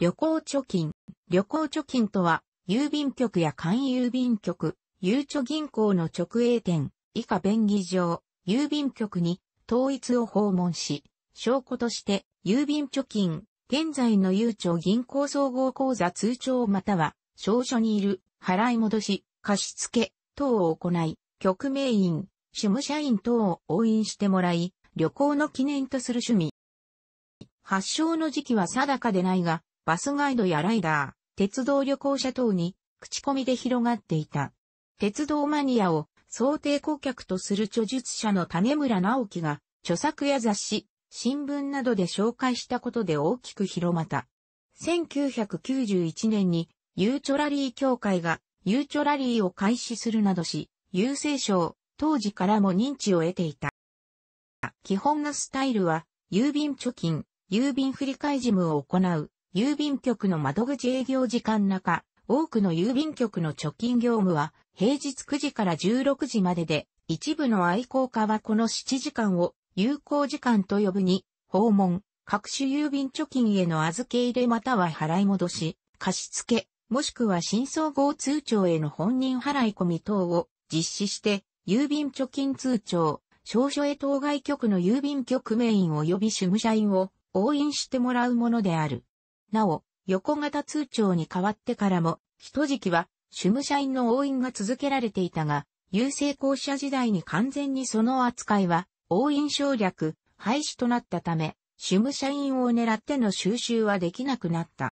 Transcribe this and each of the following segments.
旅行貯金。旅行貯金とは、郵便局や簡易郵便局、ゆうちょ銀行の直営店、以下便宜上、郵便局に統一を訪問し、証拠として、郵便貯金、現在のゆうちょ銀行総合口座通帳または、証書にいる、払い戻し、貸付等を行い、局名員、主務社員等を応援してもらい、旅行の記念とする趣味。発祥の時期は定かでないが、バスガイドやライダー、鉄道旅行者等に、口コミで広がっていた。鉄道マニアを想定顧客とする著述者の種村直樹が、著作や雑誌、新聞などで紹介したことで大きく広まった。1991年に、ユーチョラリー協会が、ユーチョラリーを開始するなどし、郵政省、当時からも認知を得ていた。基本のスタイルは、郵便貯金、郵便振替事務を行う、郵便局の窓口営業時間中、多くの郵便局の貯金業務は平日9時から16時までで、一部の愛好家はこの7時間を有効時間と呼ぶに、訪問、各種郵便貯金への預け入れまたは払い戻し、貸付、もしくは新総合通帳への本人払い込み等を実施して、郵便貯金通帳、少書へ当該局の郵便局名員及び主務社員を応印してもらうものである。なお、横型通帳に変わってからも、一時期は、主務社員の応印が続けられていたが、郵政公社時代に完全にその扱いは、応印省略、廃止となったため、主務社員を狙っての収集はできなくなった。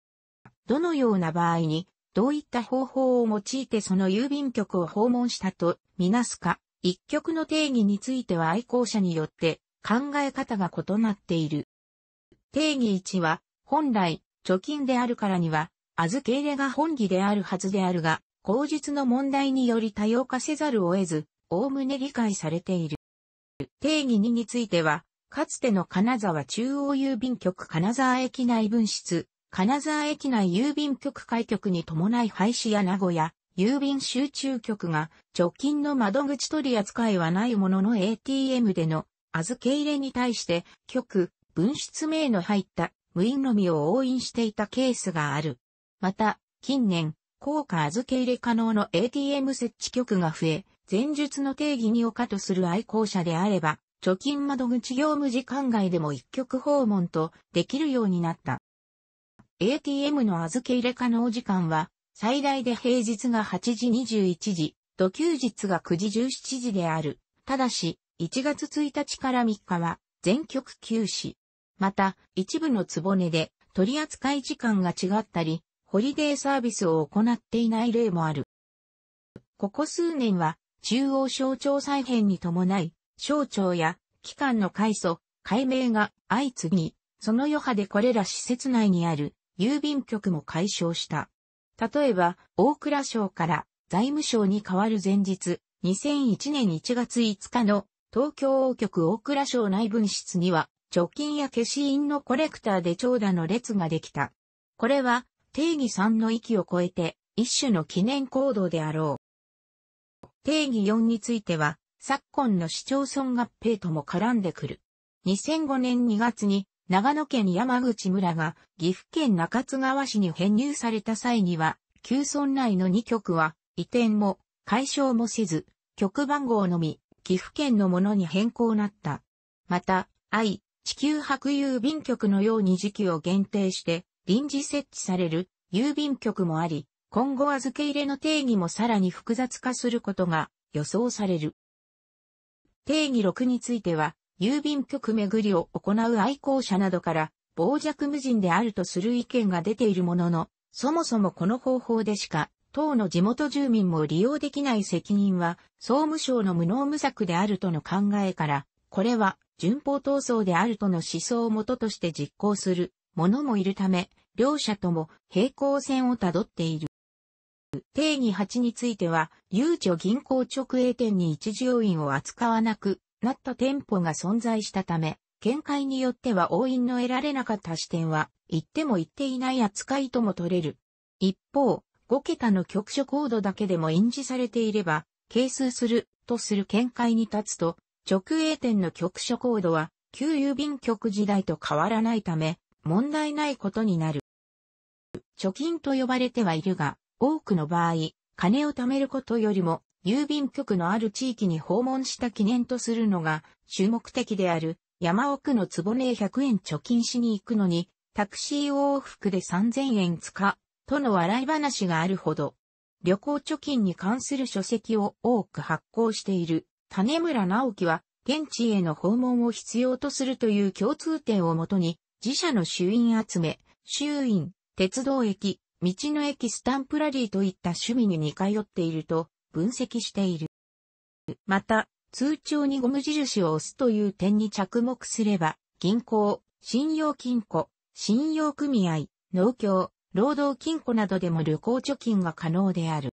どのような場合に、どういった方法を用いてその郵便局を訪問したとみなすか、一局の定義については愛好者によって考え方が異なっている。定義1は、本来、貯金であるからには、預け入れが本義であるはずであるが、口述の問題により多様化せざるを得ず、おおむね理解されている。定義2については、かつての金沢中央郵便局金沢駅内分室、金沢駅内郵便局開局に伴い廃止や名古屋、郵便集中局が貯金の窓口取り扱いはないものの ATM での預け入れに対して局、分室名の入った無印のみを応印していたケースがある。また、近年、効果預け入れ可能の ATM 設置局が増え、前述の定義にを可とする愛好者であれば、貯金窓口業務時間外でも一局訪問とできるようになった。ATM の預け入れ可能時間は、最大で平日が8時21時、と休日が9時17時である。ただし、1月1日から3日は全局休止。また、一部のつぼねで取り扱い時間が違ったり、ホリデーサービスを行っていない例もある。ここ数年は、中央省庁再編に伴い、省庁や機関の改祖、改名が相次ぎ、その余波でこれら施設内にある郵便局も解消した。例えば、大蔵省から財務省に変わる前日、2001年1月5日の東京王局大蔵省内分室には、貯金や消印のコレクターで長蛇の列ができた。これは定義3の域を超えて一種の記念行動であろう。定義4については昨今の市町村合併とも絡んでくる。2005年2月に長野県山口村が岐阜県中津川市に編入された際には、旧村内の2局は移転も解消もせず、局番号のみ岐阜県のものに変更なった。また、愛、地球博郵便局のように時期を限定して臨時設置される郵便局もあり、今後預け入れの定義もさらに複雑化することが予想される。定義6については、郵便局巡りを行う愛好者などから傍若無人であるとする意見が出ているものの、そもそもこの方法でしか、党の地元住民も利用できない責任は、総務省の無能無策であるとの考えから、これは順法闘争であるとの思想をもととして実行する者もいるため、両者とも平行線をたどっている。定義8については、ゆうちょ銀行直営店に一乗員を扱わなくなった店舗が存在したため、見解によっては応印の得られなかった視点は、言っても言っていない扱いとも取れる。一方、5桁の局所コードだけでも印字されていれば、係数するとする見解に立つと、直営店の局所コードは、旧郵便局時代と変わらないため、問題ないことになる。貯金と呼ばれてはいるが、多くの場合、金を貯めることよりも、郵便局のある地域に訪問した記念とするのが、主目的である、山奥の坪根100円貯金しに行くのに、タクシー往復で3000円使、との笑い話があるほど、旅行貯金に関する書籍を多く発行している。種村直樹は、現地への訪問を必要とするという共通点をもとに、自社の衆院集め、衆院、鉄道駅、道の駅スタンプラリーといった趣味に似通っていると分析している。また、通帳にゴム印を押すという点に着目すれば、銀行、信用金庫、信用組合、農協、労働金庫などでも旅行貯金が可能である。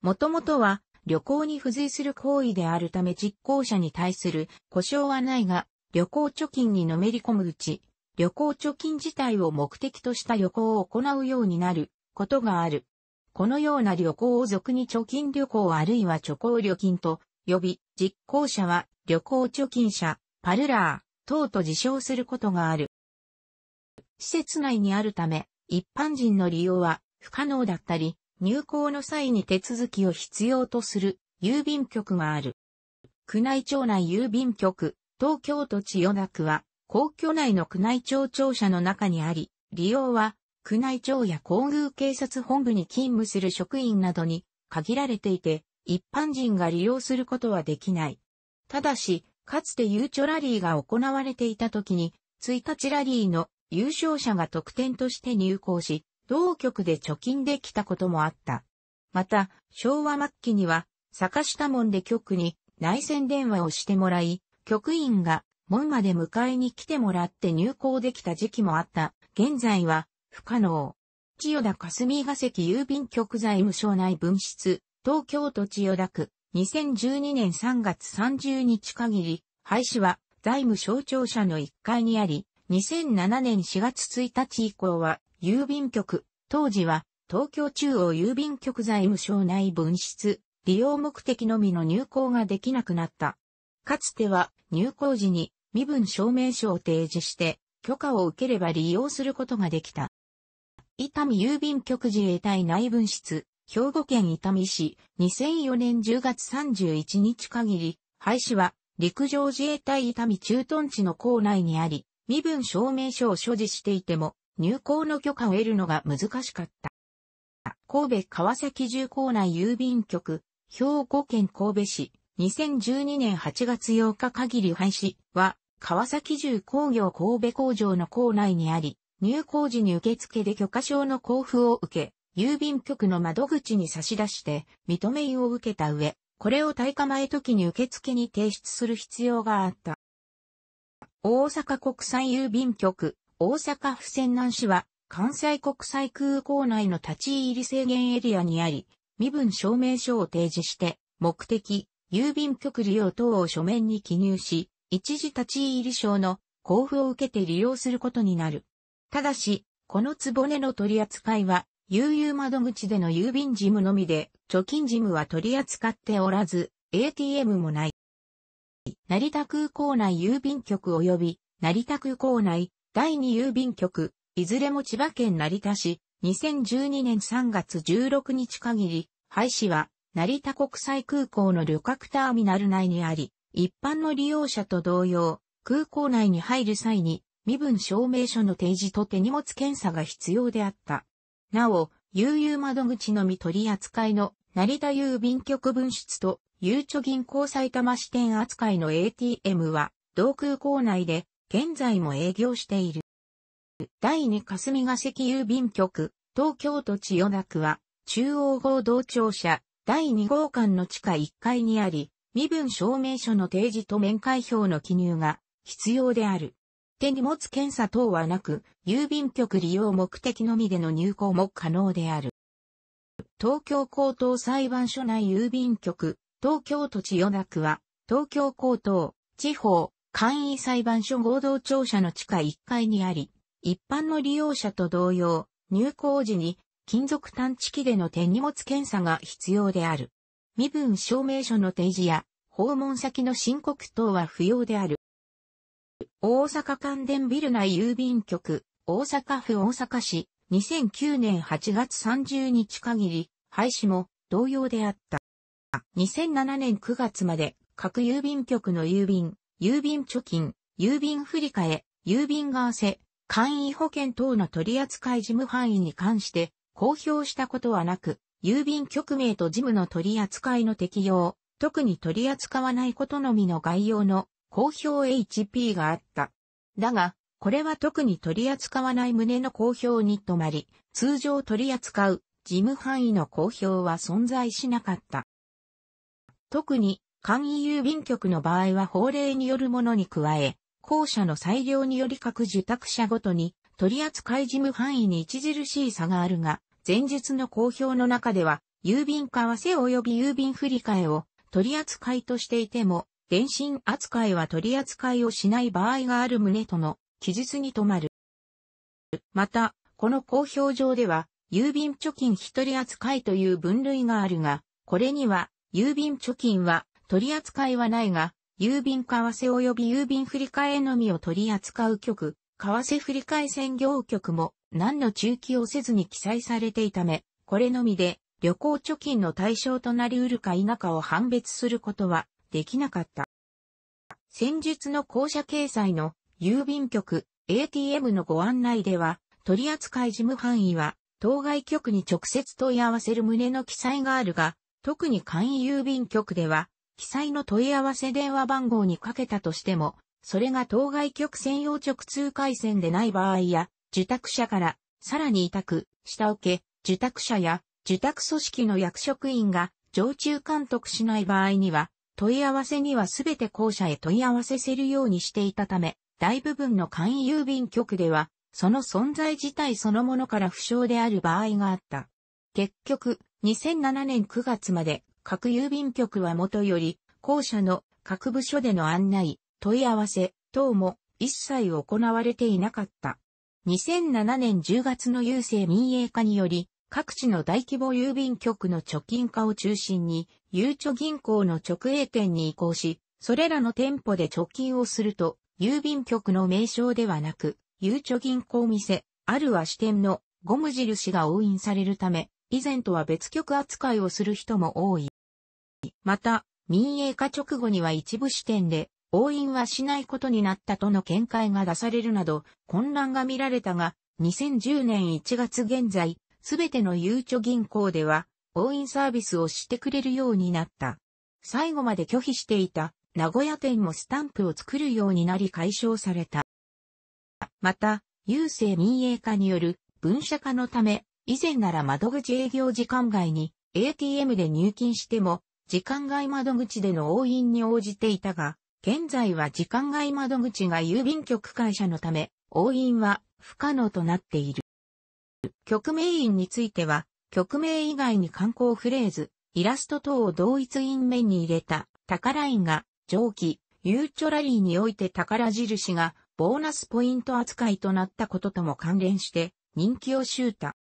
もともとは、旅行に付随する行為であるため実行者に対する故障はないが、旅行貯金にのめり込むうち、旅行貯金自体を目的とした旅行を行うようになることがある。このような旅行を俗に貯金旅行あるいは貯行旅金と呼び、実行者は旅行貯金者、パルラー等と自称することがある。施設内にあるため、一般人の利用は不可能だったり、入港の際に手続きを必要とする郵便局がある。区内庁内郵便局、東京都千代田区は、皇居内の区内庁庁舎の中にあり、利用は、区内庁や皇宮警察本部に勤務する職員などに限られていて、一般人が利用することはできない。ただし、かつてゆうラリーが行われていた時に、1日ラリーの優勝者が得点として入校し、同局で貯金できたこともあった。また、昭和末期には、坂下門で局に内戦電話をしてもらい、局員が門まで迎えに来てもらって入校できた時期もあった。現在は不可能。千代田霞が関郵便局財務省内分室、東京都千代田区、2012年3月30日限り、廃止は財務省庁舎の1階にあり、2007年4月1日以降は郵便局、当時は東京中央郵便局財務省内分室、利用目的のみの入稿ができなくなった。かつては入校時に身分証明書を提示して許可を受ければ利用することができた。伊丹郵便局自衛隊内分室、兵庫県伊丹市、2004年10月31日限り、廃止は陸上自衛隊伊丹駐屯地の構内にあり、身分証明書を所持していても、入港の許可を得るのが難しかった。神戸川崎重工内郵便局、兵庫県神戸市、2012年8月8日限り廃止は、川崎重工業神戸工場の構内にあり、入港時に受付で許可証の交付を受け、郵便局の窓口に差し出して、認め印を受けた上、これを退化前時に受付に提出する必要があった。大阪国際郵便局、大阪府泉南市は、関西国際空港内の立ち入り制限エリアにあり、身分証明書を提示して、目的、郵便局利用等を書面に記入し、一時立ち入り証の交付を受けて利用することになる。ただし、このねの取り扱いは、悠々窓口での郵便事務のみで、貯金事務は取り扱っておらず、ATM もない。成田空港内郵便局及び、成田空港内第2郵便局、いずれも千葉県成田市、2012年3月16日限り、廃止は、成田国際空港の旅客ターミナル内にあり、一般の利用者と同様、空港内に入る際に、身分証明書の提示と手荷物検査が必要であった。なお、悠々窓口のみ取り扱いの成田郵便局分室と、ゆうちょ銀行埼玉支店扱いの ATM は、同空港内で現在も営業している。第二霞ヶ関郵便局、東京都千代田区は、中央合同庁舎、第2号館の地下1階にあり、身分証明書の提示と面会票の記入が必要である。手荷物検査等はなく、郵便局利用目的のみでの入港も可能である。東京高等裁判所内郵便局、東京都千代田区は、東京高等、地方、簡易裁判所合同庁舎の地下1階にあり、一般の利用者と同様、入校時に金属探知機での手荷物検査が必要である。身分証明書の提示や訪問先の申告等は不要である。大阪関電ビル内郵便局、大阪府大阪市、2009年8月30日限り、廃止も同様であった。2007年9月まで各郵便局の郵便、郵便貯金、郵便振替、郵便為替、簡易保険等の取扱事務範囲に関して公表したことはなく、郵便局名と事務の取扱いの適用、特に取り扱わないことのみの概要の公表 HP があった。だが、これは特に取り扱わない旨の公表に止まり、通常取り扱う事務範囲の公表は存在しなかった。特に簡易郵便局の場合は法令によるものに加え、校舎の裁量により各受託者ごとに取扱事務範囲に著しい差があるが、前述の公表の中では、郵便為替及び郵便振替を取扱いとしていても、電信扱いは取扱いをしない場合がある旨との記述に止まる。また、この公表上では、郵便貯金一人扱いという分類があるが、これには、郵便貯金は取り扱いはないが、郵便為替及び郵便振替のみを取り扱う局、為替振替専業局も何の中期をせずに記載されていため、これのみで旅行貯金の対象となり得るか否かを判別することはできなかった。先日の公社掲載の郵便局 ATM のご案内では、取扱事務範囲は当該局に直接問い合わせる旨の記載があるが、特に簡易郵便局では、記載の問い合わせ電話番号にかけたとしても、それが当該局専用直通回線でない場合や、受託者から、さらに委託、下請け、受託者や、受託組織の役職員が、常駐監督しない場合には、問い合わせにはすべて校舎へ問い合わせせるようにしていたため、大部分の簡易郵便局では、その存在自体そのものから不詳である場合があった。結局、2007年9月まで各郵便局はもとより、校舎の各部署での案内、問い合わせ等も一切行われていなかった。2007年10月の郵政民営化により、各地の大規模郵便局の貯金化を中心に、ゆうちょ銀行の直営店に移行し、それらの店舗で貯金をすると、郵便局の名称ではなく、ゆうちょ銀行店、あるは支店のゴム印が押印されるため、以前とは別局扱いをする人も多い。また、民営化直後には一部視点で、応印はしないことになったとの見解が出されるなど、混乱が見られたが、2010年1月現在、すべてのゆうちょ銀行では、応印サービスをしてくれるようになった。最後まで拒否していた、名古屋店もスタンプを作るようになり解消された。また、郵政民営化による分社化のため、以前なら窓口営業時間外に ATM で入金しても時間外窓口での応印に応じていたが、現在は時間外窓口が郵便局会社のため、応印は不可能となっている。局名印については、局名以外に観光フレーズ、イラスト等を同一印面に入れた、宝印が、上記、ユーチョラリーにおいて宝印が、ボーナスポイント扱いとなったこととも関連して、人気を集た。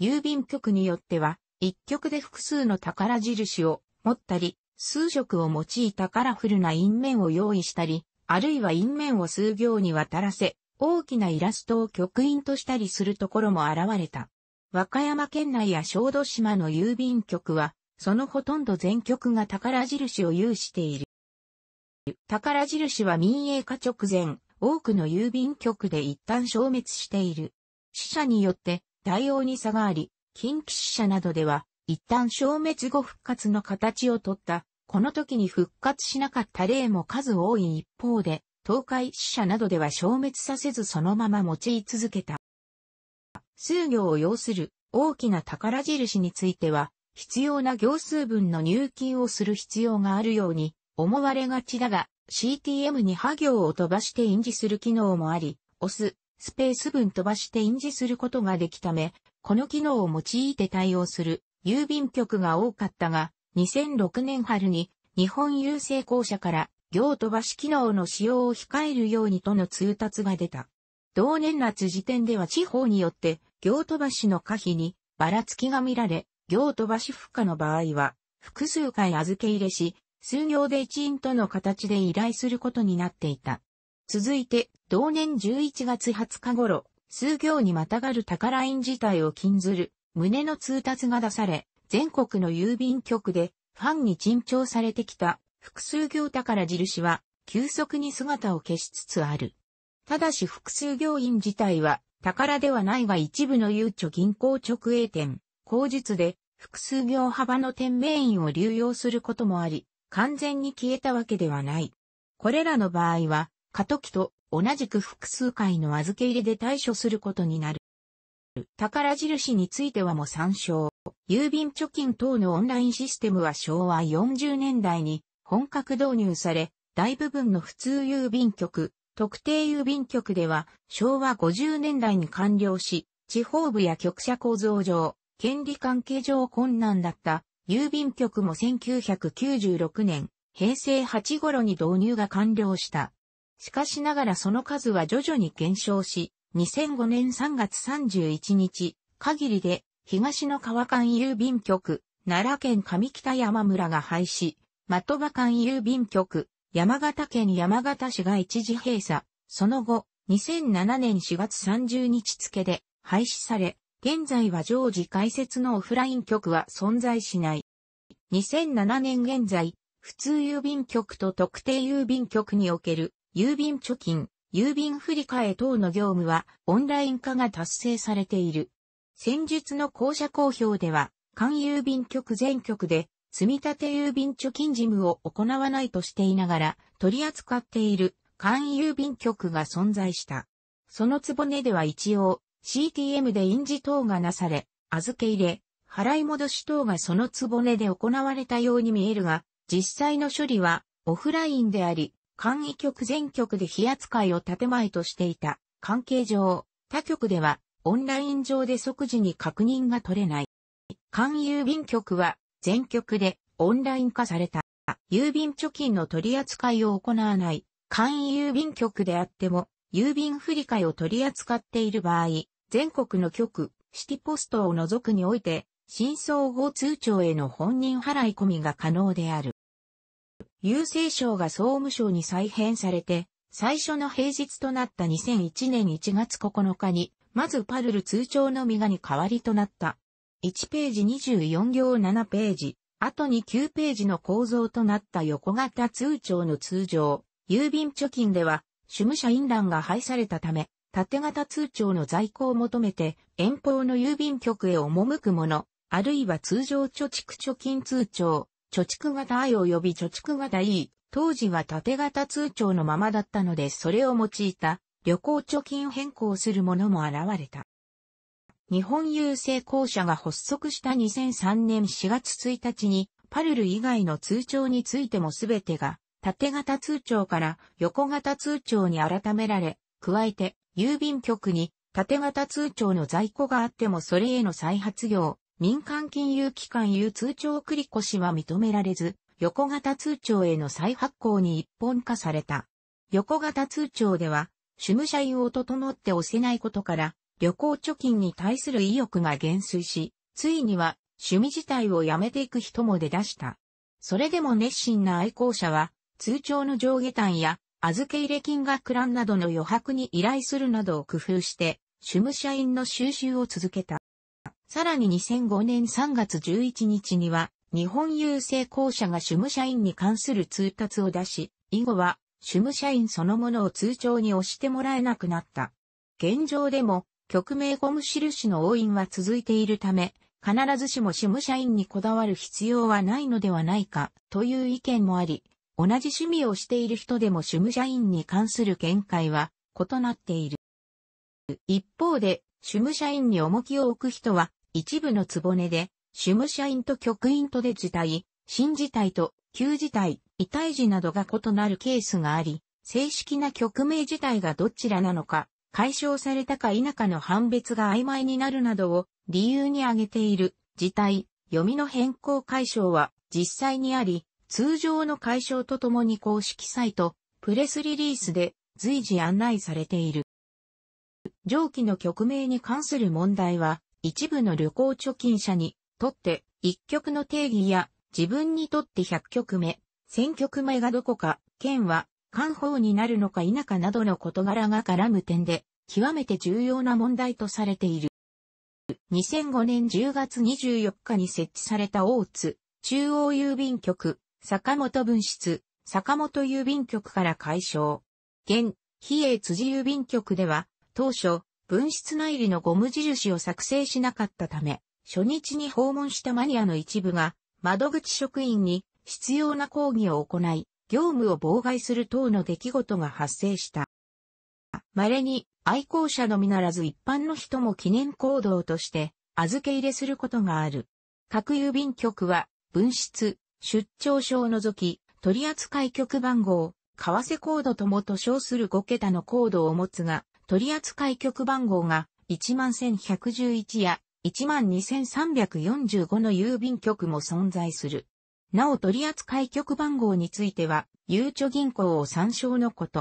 郵便局によっては、一曲で複数の宝印を持ったり、数色を用いたカラフルな印面を用意したり、あるいは印面を数行にわたらせ、大きなイラストを曲印としたりするところも現れた。和歌山県内や小豆島の郵便局は、そのほとんど全局が宝印を有している。宝印は民営化直前、多くの郵便局で一旦消滅している。死者によって対応に差があり、近畿支社などでは、一旦消滅後復活の形をとった、この時に復活しなかった例も数多い一方で、東海支社などでは消滅させずそのまま用い続けた。数行を要する大きな宝印については、必要な行数分の入金をする必要があるように思われがちだが、CTM に波行を飛ばして印字する機能もあり、押す、スペース分飛ばして印字することができため、この機能を用いて対応する郵便局が多かったが、2006年春に日本郵政公社から行飛ばし機能の使用を控えるようにとの通達が出た。同年夏時点では地方によって行飛ばしの可否にばらつきが見られ、行飛ばし負荷の場合は複数回預け入れし、数行で一員との形で依頼することになっていた。続いて、同年11月20日頃、数行にまたがる宝印自体を禁ずる、胸の通達が出され、全国の郵便局でファンに珍重されてきた複数行宝印は急速に姿を消しつつある。ただし複数行印自体は宝ではないが一部のゆうちょ銀行直営店、口述で複数行幅の店名員を流用することもあり、完全に消えたわけではない。これらの場合は、過渡期と同じく複数回の預け入れで対処することになる。宝印についてはも参照。郵便貯金等のオンラインシステムは昭和40年代に本格導入され、大部分の普通郵便局、特定郵便局では昭和50年代に完了し、地方部や局舎構造上、権利関係上困難だった郵便局も1996年、平成8頃に導入が完了した。しかしながらその数は徐々に減少し、2005年3月31日、限りで、東の川間郵便局、奈良県上北山村が廃止、的場間郵便局、山形県山形市が一時閉鎖、その後、2007年4月30日付で廃止され、現在は常時開設のオフライン局は存在しない。2007年現在、普通郵便局と特定郵便局における郵便貯金、郵便振替等の業務はオンライン化が達成されている。先述の公社公表では、関郵便局全局で、積立郵便貯金事務を行わないとしていながら、取り扱っている関郵便局が存在した。そのつぼねでは一応、CTM で印字等がなされ、預け入れ、払い戻し等がそのつぼねで行われたように見えるが、実際の処理はオフラインであり、簡易局全局で非扱いを建前としていた関係上、他局ではオンライン上で即時に確認が取れない。簡易郵便局は全局でオンライン化された郵便貯金の取り扱いを行わない簡易郵便局であっても郵便振り替えを取り扱っている場合、全国の局、シティポストを除くにおいて、新総合通帳への本人払い込みが可能である。郵政省が総務省に再編されて、最初の平日となった2001年1月9日に、まずパルル通帳のみがに代わりとなった。1ページ24行7ページ、あとに9ページの構造となった横型通帳の通常、郵便貯金では、主務者員欄が廃されたため、縦型通帳の在庫を求めて、遠方の郵便局へ赴くもの、あるいは通常貯蓄貯金通帳、貯蓄型 I 及び貯蓄型 E、当時は縦型通帳のままだったのでそれを用いた旅行貯金変更するものも現れた。日本郵政公社が発足した2003年4月1日に、パルル以外の通帳についても全てが、縦型通帳から横型通帳に改められ、加えて、郵便局に縦型通帳の在庫があってもそれへの再発行、民間金融機関有通帳繰り越しは認められず、横型通帳への再発行に一本化された。横型通帳では、主務社員を整って押せないことから、旅行貯金に対する意欲が減衰し、ついには趣味自体をやめていく人も出だした。それでも熱心な愛好者は、通帳の上下端や預け入れ金額欄などの余白に依頼するなどを工夫して、主務社員の収集を続けた。さらに2005年3月11日には、日本郵政公社が主務社員に関する通達を出し、以後は、主務社員そのものを通帳に押してもらえなくなった。現状でも、局名ゴム印の押印は続いているため、必ずしも主務社員にこだわる必要はないのではないか、という意見もあり、同じ趣味をしている人でも主務社員に関する見解は異なっている。一方で、主務社員に重きを置く人は、一部の局で、主務社員と局員とで自体、新自体と旧自体、異体時などが異なるケースがあり、正式な局名自体がどちらなのか、解消されたか否かの判別が曖昧になるなどを理由に挙げている自体、読みの変更解消は実際にあり、通常の解消とともに公式サイト、プレスリリースで随時案内されている。上記の局名に関する問題は、一部の旅行貯金者にとって1曲の定義や自分にとって100曲目、1000曲目がどこか、県は、官報になるのか否かなどの事柄が絡む点で、極めて重要な問題とされている。2005年10月24日に設置された大津、中央郵便局、坂本分室、坂本郵便局から解消。現、比叡辻郵便局では、当初、分室内裏のゴム印を作成しなかったため、初日に訪問したマニアの一部が、窓口職員に必要な抗議を行い、業務を妨害する等の出来事が発生した。稀に愛好者のみならず一般の人も記念行動として預け入れすることがある。各郵便局は分室、出張書を除き、取扱局番号、為替コードともと称する5桁のコードを持つが、取扱局番号が11111や12345の郵便局も存在する。なお取扱局番号については、ゆうちょ銀行を参照のこと。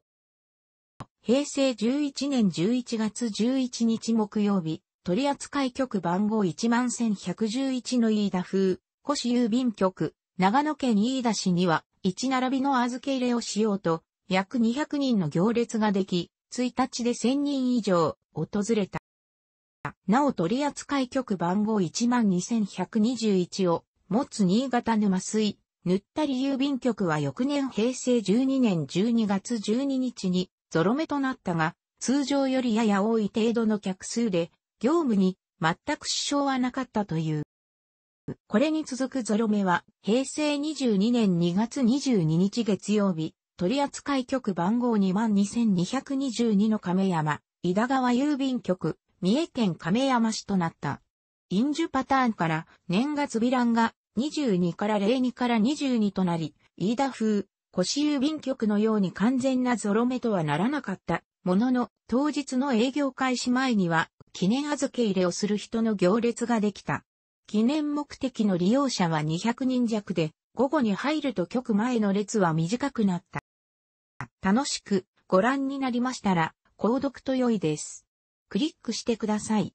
平成11年11月11日木曜日、取扱局番号11111の飯田風、古市郵便局、長野県飯田市には、1並びの預け入れをしようと、約200人の行列ができ、1日で1000人以上訪れた。なお取扱局番号12121を持つ新潟沼水、塗ったり郵便局は翌年平成12年12月12日にゾロ目となったが、通常よりやや多い程度の客数で、業務に全く支障はなかったという。これに続くゾロ目は、平成22年2月22日月曜日、取扱局番号22222の亀山、井田川郵便局、三重県亀山市となった。飲酒パターンから年月ビランが22から02から22となり、飯田風、腰郵便局のように完全なゾロ目とはならなかった。ものの、当日の営業開始前には、記念預け入れをする人の行列ができた。記念目的の利用者は200人弱で、午後に入ると局前の列は短くなった。楽しくご覧になりましたら、購読と良いです。クリックしてください。